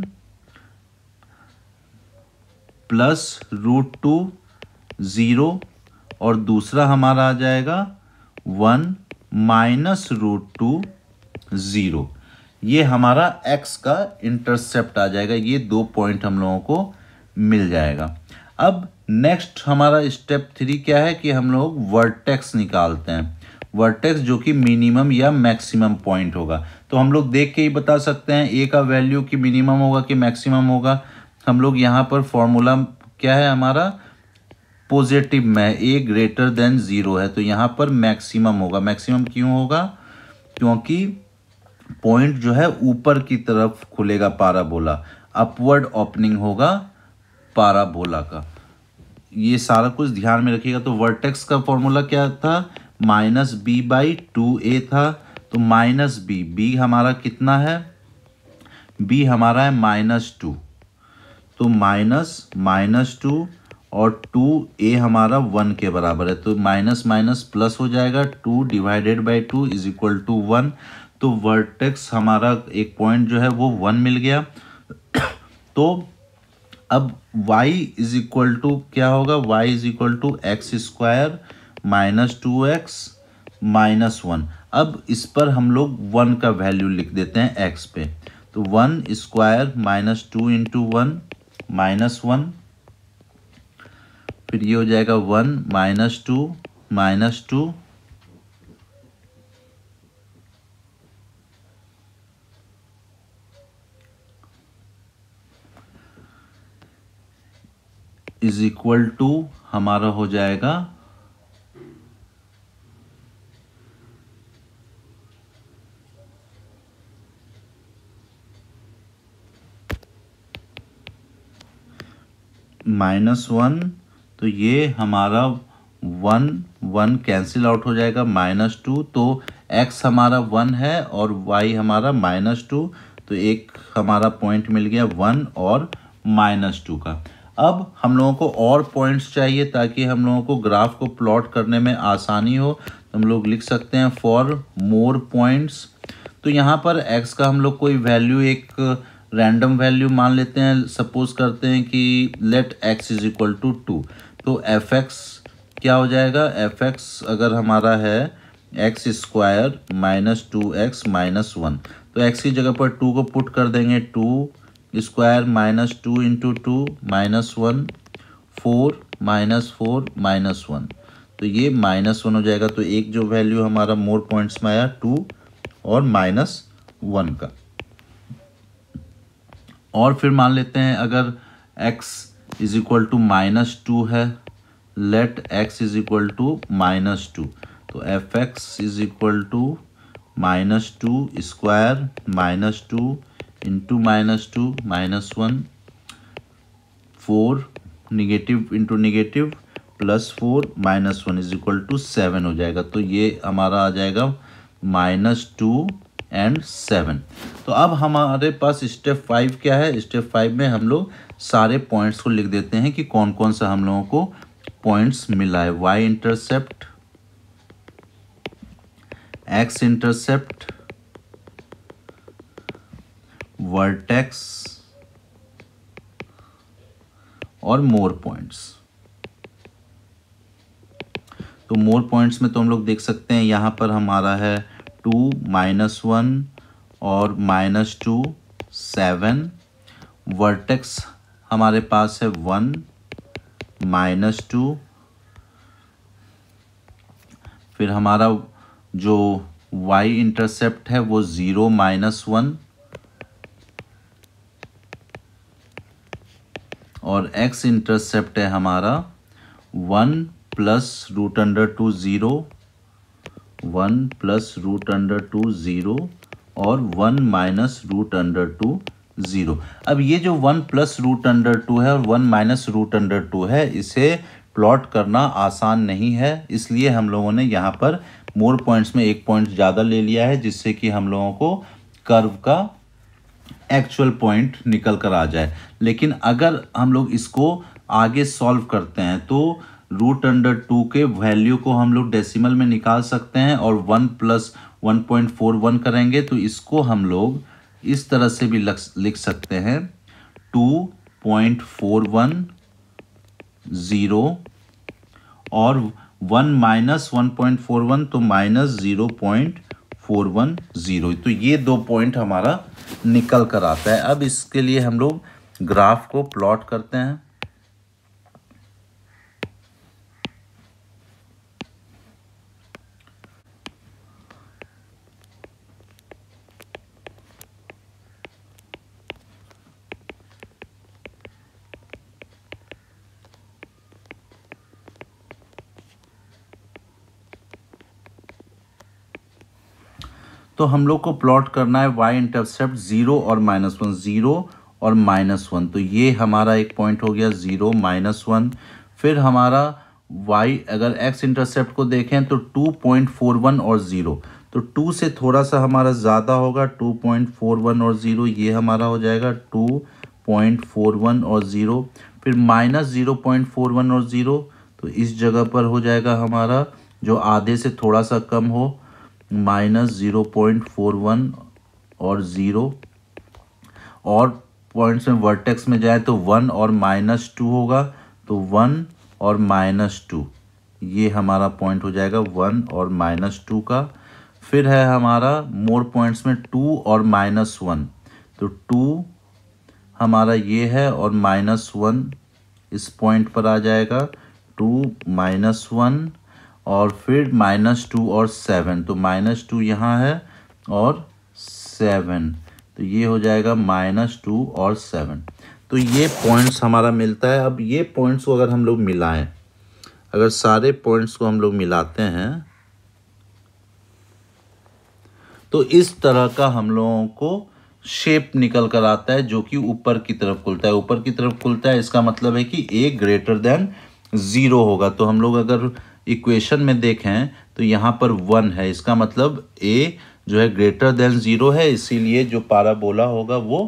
plus root two zero और दूसरा हमारा आ जाएगा one minus root two zero ये हमारा एक्स का इंटरसेप्ट आ जाएगा ये दो पॉइंट हम लोगों को मिल जाएगा अब नेक्स्ट हमारा स्टेप थ्री क्या है कि हम लोग वर्टेक्स निकालते हैं वर्टेक्स जो कि मिनिमम या मैक्सिमम पॉइंट होगा तो हम लोग देख के ही बता सकते हैं ए का वैल्यू कि मिनिमम होगा कि मैक्सिमम होगा हम लोग यहाँ पर फॉर्मूला क्या है हमारा पॉजिटिव में ए ग्रेटर देन ज़ीरो है तो यहाँ पर मैक्सिमम होगा मैक्सिमम क्यों होगा क्योंकि पॉइंट जो है ऊपर की तरफ खुलेगा पाराबोला अपवर्ड ओपनिंग होगा पाराबोला का ये सारा कुछ ध्यान में रखिएगा तो वर्टेक्स का फॉर्मूला क्या था minus b by two a था तो माइनस बी बी हमारा कितना है बी हमारा है माइनस टू तो माइनस माइनस टू और टू ए हमारा वन के बराबर है तो माइनस माइनस प्लस हो जाएगा two divided by two is equal to one तो वर्टेक्स हमारा एक पॉइंट जो है वो वन मिल गया तो अब y इज इक्वल टू क्या होगा y is equal to x square minus two x minus one अब इस पर हम लोग वन का वैल्यू लिख देते हैं एक्स पे तो one square minus two into one minus one फिर ये हो जाएगा one minus two minus two is equal to हमारा हो जाएगा माइनस वन तो ये हमारा वन वन कैंसिल आउट हो जाएगा माइनस टू तो एक्स हमारा वन है और वाई हमारा माइनस टू तो एक हमारा पॉइंट मिल गया वन और माइनस टू का अब हम लोगों को और पॉइंट्स चाहिए ताकि हम लोगों को ग्राफ को प्लॉट करने में आसानी हो तो हम लोग लिख सकते हैं फॉर मोर पॉइंट्स तो यहाँ पर एक्स का हम लोग कोई वैल्यू एक रैंडम वैल्यू मान लेते हैं सपोज करते हैं कि let x is equal to two तो एफ एक्स क्या हो जाएगा एफ एक्स अगर हमारा है x square minus two x minus one तो एक्स की जगह पर टू को पुट कर देंगे two square minus two into two minus one four minus four minus one तो ये माइनस वन हो जाएगा तो एक जो वैल्यू हमारा मोर पॉइंट्स में आया टू और माइनस वन का और फिर मान लेते हैं अगर x is equal to minus two है let x is equal to minus two तो f x is equal to minus two square minus two into minus two minus one four negative into negative plus four minus one is equal to seven हो जाएगा तो ये हमारा आ जाएगा minus to and seven तो अब हमारे पास स्टेप फाइव क्या है स्टेप फाइव में हम लोग सारे पॉइंट्स को लिख देते हैं कि कौन कौन सा हम लोगों को पॉइंट्स मिला है y intercept x intercept vertex और मोर पॉइंट्स तो मोर पॉइंट्स में तो हम लोग देख सकते हैं यहां पर हमारा है टू माइनस वन और माइनस टू सेवन वर्टेक्स हमारे पास है वन माइनस टू फिर हमारा जो y इंटरसेप्ट है वो ज़ीरो माइनस वन और एक्स इंटरसेप्ट है हमारा one plus root under two zero one plus root under two zero और one minus root under two zero अब ये जो one plus root under two है और one minus root under two है इसे प्लॉट करना आसान नहीं है इसलिए हम लोगों ने यहाँ पर मोर पॉइंट्स में एक पॉइंट ज़्यादा ले लिया है जिससे कि हम लोगों को कर्व का एक्चुअल पॉइंट निकल कर आ जाए लेकिन अगर हम लोग इसको आगे सॉल्व करते हैं तो रूट अंडर टू के वैल्यू को हम लोग डेसिमल में निकाल सकते हैं और one plus one point four one करेंगे तो इसको हम लोग इस तरह से भी लिख सकते हैं two point four one zero और one minus one point four one तो minus zero point four one zero तो ये दो पॉइंट हमारा निकल कर आता है अब इसके लिए हम लोग ग्राफ को प्लॉट करते हैं तो हम लोग को प्लॉट करना है वाई इंटरसेप्ट ज़ीरो और माइनस वन ज़ीरो और माइनस वन तो ये हमारा एक पॉइंट हो गया ज़ीरो माइनस वन फिर हमारा वाई अगर एक्स इंटरसेप्ट को देखें तो टू पॉइंट फोर वन और ज़ीरो तो टू से थोड़ा सा हमारा ज़्यादा होगा टू पॉइंट फोर वन और ज़ीरो ये हमारा हो जाएगा टू पॉइंट फोर वन और ज़ीरो फिर minus zero point four one और ज़ीरो तो इस जगह पर हो जाएगा हमारा जो आधे से थोड़ा सा कम हो minus zero point four one और ज़ीरो और पॉइंट्स में वर्टेक्स में जाए तो वन और माइनस टू होगा तो वन और माइनस टू ये हमारा पॉइंट हो जाएगा वन और माइनस टू का फिर है हमारा मोर पॉइंट्स में टू और माइनस वन तो टू हमारा ये है और माइनस वन इस पॉइंट पर आ जाएगा टू माइनस वन और फिर माइनस टू और सेवन तो माइनस टू यहाँ है और सेवन तो ये हो जाएगा माइनस टू और सेवन तो ये पॉइंट्स हमारा मिलता है अब ये पॉइंट्स को अगर हम लोग मिलाएं अगर सारे पॉइंट्स को हम लोग मिलाते हैं तो इस तरह का हम लोगों को शेप निकल कर आता है जो कि ऊपर की तरफ खुलता है ऊपर की तरफ खुलता है इसका मतलब है कि ए ग्रेटर देन ज़ीरो होगा तो हम लोग अगर इक्वेशन में देखें तो यहाँ पर वन है इसका मतलब ए जो है ग्रेटर देन ज़ीरो है इसीलिए जो पाराबोला होगा वो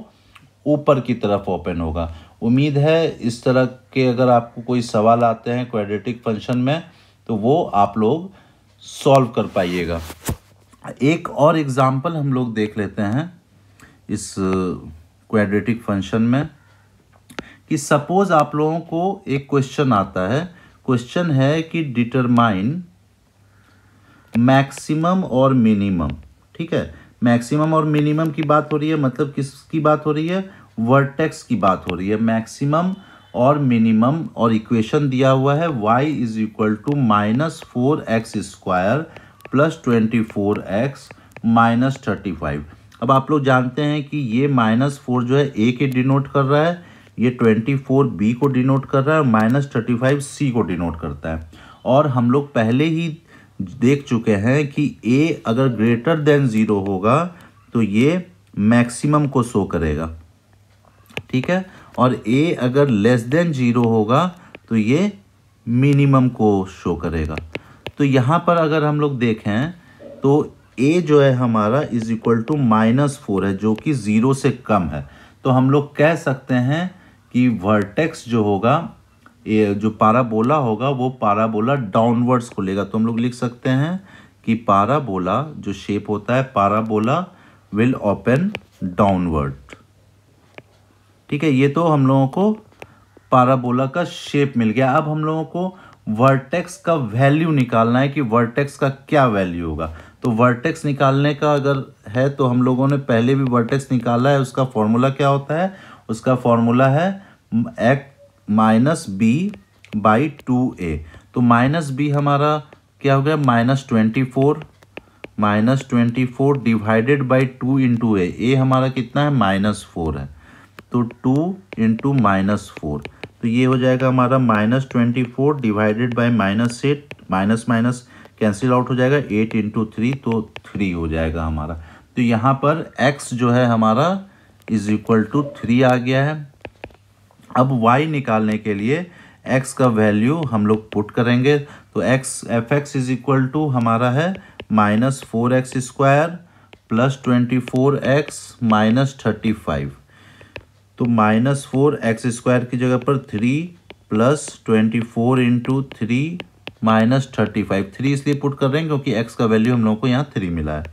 ऊपर की तरफ ओपन होगा उम्मीद है इस तरह के अगर आपको कोई सवाल आते हैं क्वाड्रेटिक फंक्शन में तो वो आप लोग सॉल्व कर पाइएगा एक और एग्ज़ाम्पल हम लोग देख लेते हैं इस क्वाड्रेटिक फंक्शन में कि सपोज़ आप लोगों को एक क्वेश्चन आता है क्वेश्चन है कि डिटरमाइन मैक्सिमम और मिनिमम ठीक है मैक्सिमम और मिनिमम की बात हो रही है मतलब किसकी बात हो रही है वर्टेक्स की बात हो रही है मैक्सिमम और मिनिमम और इक्वेशन दिया हुआ है y is equal to minus four x square plus twenty four x minus thirty five अब आप लोग जानते हैं कि ये माइनस फोर जो है ए के डिनोट कर रहा है ये बी को डिनोट कर रहा है और माइनस थर्टी सी को डिनोट करता है और हम लोग पहले ही देख चुके हैं कि ए अगर ग्रेटर देन ज़ीरो होगा तो ये मैक्सिमम को शो करेगा ठीक है और ए अगर लेस देन ज़ीरो होगा तो ये मिनिमम को शो करेगा तो यहाँ पर अगर हम लोग देखें तो ए जो है हमारा is equal to minus four है जो कि ज़ीरो से कम है तो हम लोग कह सकते हैं कि वर्टेक्स जो होगा ये जो पाराबोला होगा वो पाराबोला डाउनवर्ड्स खुलेगा तो हम लोग लिख सकते हैं कि पाराबोला जो शेप होता है पाराबोला विल ओपन डाउनवर्ड ठीक है ये तो हम लोगों को पाराबोला का शेप मिल गया अब हम लोगों को वर्टेक्स का वैल्यू निकालना है कि वर्टेक्स का क्या वैल्यू होगा तो वर्टेक्स निकालने का अगर है तो हम लोगों ने पहले भी वर्टेक्स निकाला है उसका फॉर्मूला क्या होता है उसका फॉर्मूला है x minus b by two a तो माइनस बी हमारा क्या हो गया minus twenty four minus twenty four divided by two into a a हमारा कितना है माइनस फोर है तो टू इंटू माइनस फोर तो ये हो जाएगा हमारा minus twenty four divided by minus eight minus minus cancel out हो जाएगा एट इंटू थ्री तो थ्री हो जाएगा हमारा तो यहाँ पर एक्स जो है हमारा इज इक्वल टू थ्री आ गया है अब y निकालने के लिए x का वैल्यू हम लोग पुट करेंगे तो x f x is equal to हमारा है minus four x square plus twenty four x minus thirty five तो माइनस फोर एक्स स्क्वायर की जगह पर three plus twenty four into three minus thirty five three इसलिए put कर रहे हैं क्योंकि एक्स का वैल्यू हम लोग को यहाँ थ्री मिला है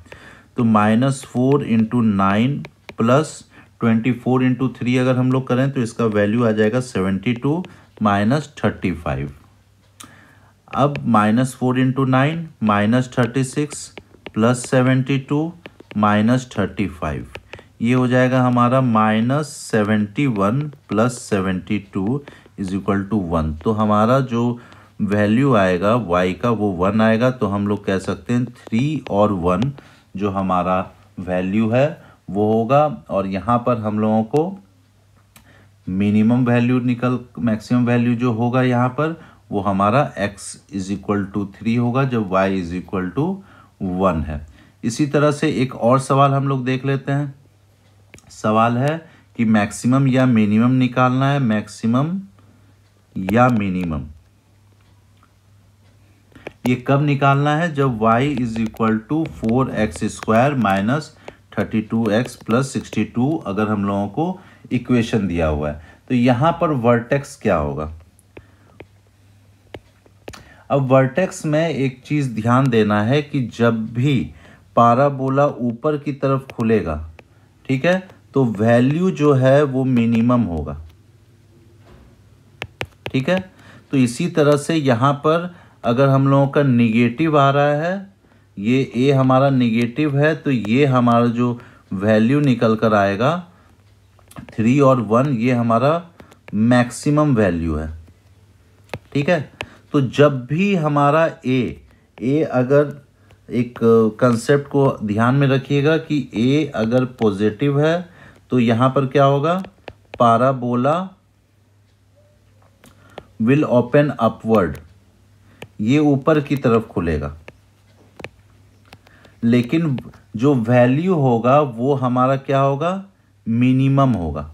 तो minus four into nine plus twenty four into three अगर हम लोग करें तो इसका वैल्यू आ जाएगा seventy two minus thirty five अब minus four into nine minus thirty six plus seventy two minus thirty five ये हो जाएगा हमारा minus seventy one plus seventy two is equal to one तो हमारा जो वैल्यू आएगा वाई का वो वन आएगा तो हम लोग कह सकते हैं थ्री और वन जो हमारा वैल्यू है वो होगा और यहाँ पर हम लोगों को मिनिमम वैल्यू निकल मैक्सिमम वैल्यू जो होगा यहाँ पर वो हमारा x is equal to three होगा जब y is equal to one है इसी तरह से एक और सवाल हम लोग देख लेते हैं सवाल है कि मैक्सिमम या मिनिमम निकालना है मैक्सिमम या मिनिमम ये कब निकालना है जब y is equal to four x square minus thirty two x plus sixty two अगर हम लोगों को इक्वेशन दिया हुआ है तो यहां पर वर्टेक्स क्या होगा अब वर्टेक्स में एक चीज़ ध्यान देना है कि जब भी पाराबोला ऊपर की तरफ खुलेगा ठीक है तो वैल्यू जो है वो मिनिमम होगा ठीक है तो इसी तरह से यहां पर अगर हम लोगों का निगेटिव आ रहा है ये ए हमारा निगेटिव है तो ये हमारा जो वैल्यू निकल कर आएगा थ्री और वन ये हमारा मैक्सिमम वैल्यू है ठीक है तो जब भी हमारा ए ए अगर एक कंसेप्ट को ध्यान में रखिएगा कि ए अगर पॉजिटिव है तो यहाँ पर क्या होगा पाराबोला विल ओपन अपवर्ड ये ऊपर की तरफ खुलेगा लेकिन जो वैल्यू होगा वो हमारा क्या होगा मिनिमम होगा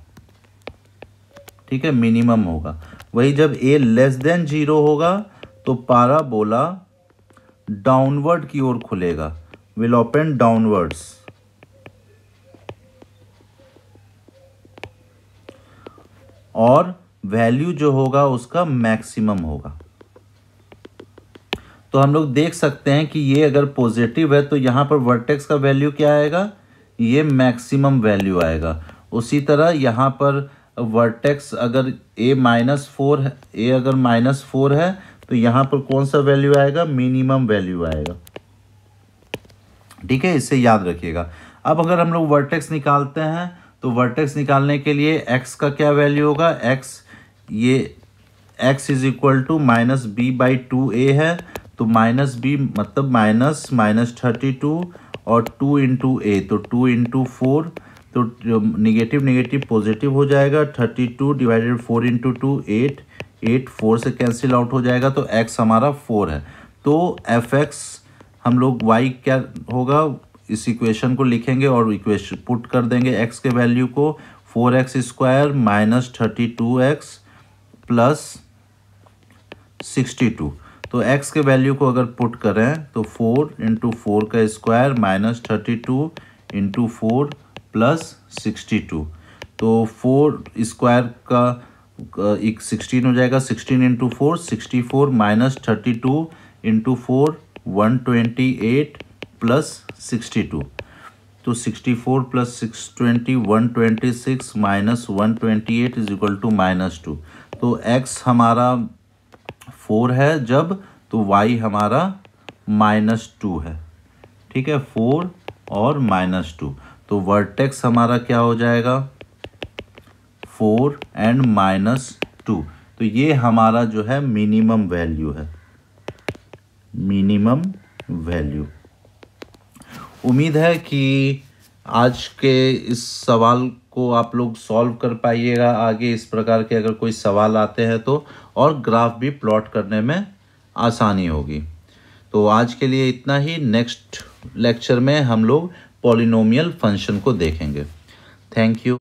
ठीक है मिनिमम होगा वही जब ए लेस देन जीरो होगा तो पारा बोला डाउनवर्ड की ओर खुलेगा विल ओपन डाउनवर्ड्स और वैल्यू जो होगा उसका मैक्सिमम होगा तो हम लोग देख सकते हैं कि ये अगर पॉजिटिव है तो यहाँ पर वर्टेक्स का वैल्यू क्या आएगा ये मैक्सिमम वैल्यू आएगा उसी तरह यहाँ पर वर्टेक्स अगर ए माइनस फोर है ए अगर माइनस फोर है तो यहाँ पर कौन सा वैल्यू आएगा मिनिमम वैल्यू आएगा ठीक है इसे याद रखिएगा अब अगर हम लोग वर्टेक्स निकालते हैं तो वर्टेक्स निकालने के लिए एक्स का क्या वैल्यू होगा एक्स ये x is equal to minus b by two a है तो माइनस बी मतलब माइनस माइनस थर्टी टू और टू इंटू ए तो टू इंटू फोर तो निगेटिव निगेटिव पॉजिटिव हो जाएगा thirty two divided four into two eight eight four से cancel out हो जाएगा तो एक्स हमारा फोर है तो एफ एक्स हम लोग वाई क्या होगा इस इक्वेशन को लिखेंगे और इक्वेशन पुट कर देंगे एक्स के वैल्यू को four x square minus thirty two x plus sixty two तो x के वैल्यू को अगर पुट करें तो फोर इंटू फोर का square minus thirty two into four plus sixty two तो फोर स्क्वायर का uh, एक सिक्सटीन हो जाएगा sixteen into four sixty four minus thirty two into four one twenty eight plus sixty two तो sixty four plus six twenty one twenty six minus one twenty eight is equal to minus two तो x हमारा four है जब तो Y हमारा minus two है ठीक है फोर और माइनस टू तो वर्टेक्स हमारा क्या हो जाएगा फोर एंड माइनस टू तो ये हमारा जो है मिनिमम वैल्यू है मिनिमम वैल्यू उम्मीद है कि आज के इस सवाल को आप लोग सॉल्व कर पाइएगा आगे इस प्रकार के अगर कोई सवाल आते हैं तो और ग्राफ भी प्लॉट करने में आसानी होगी तो आज के लिए इतना ही नेक्स्ट लेक्चर में हम लोग पॉलिनोमियल फंक्शन को देखेंगे थैंक यू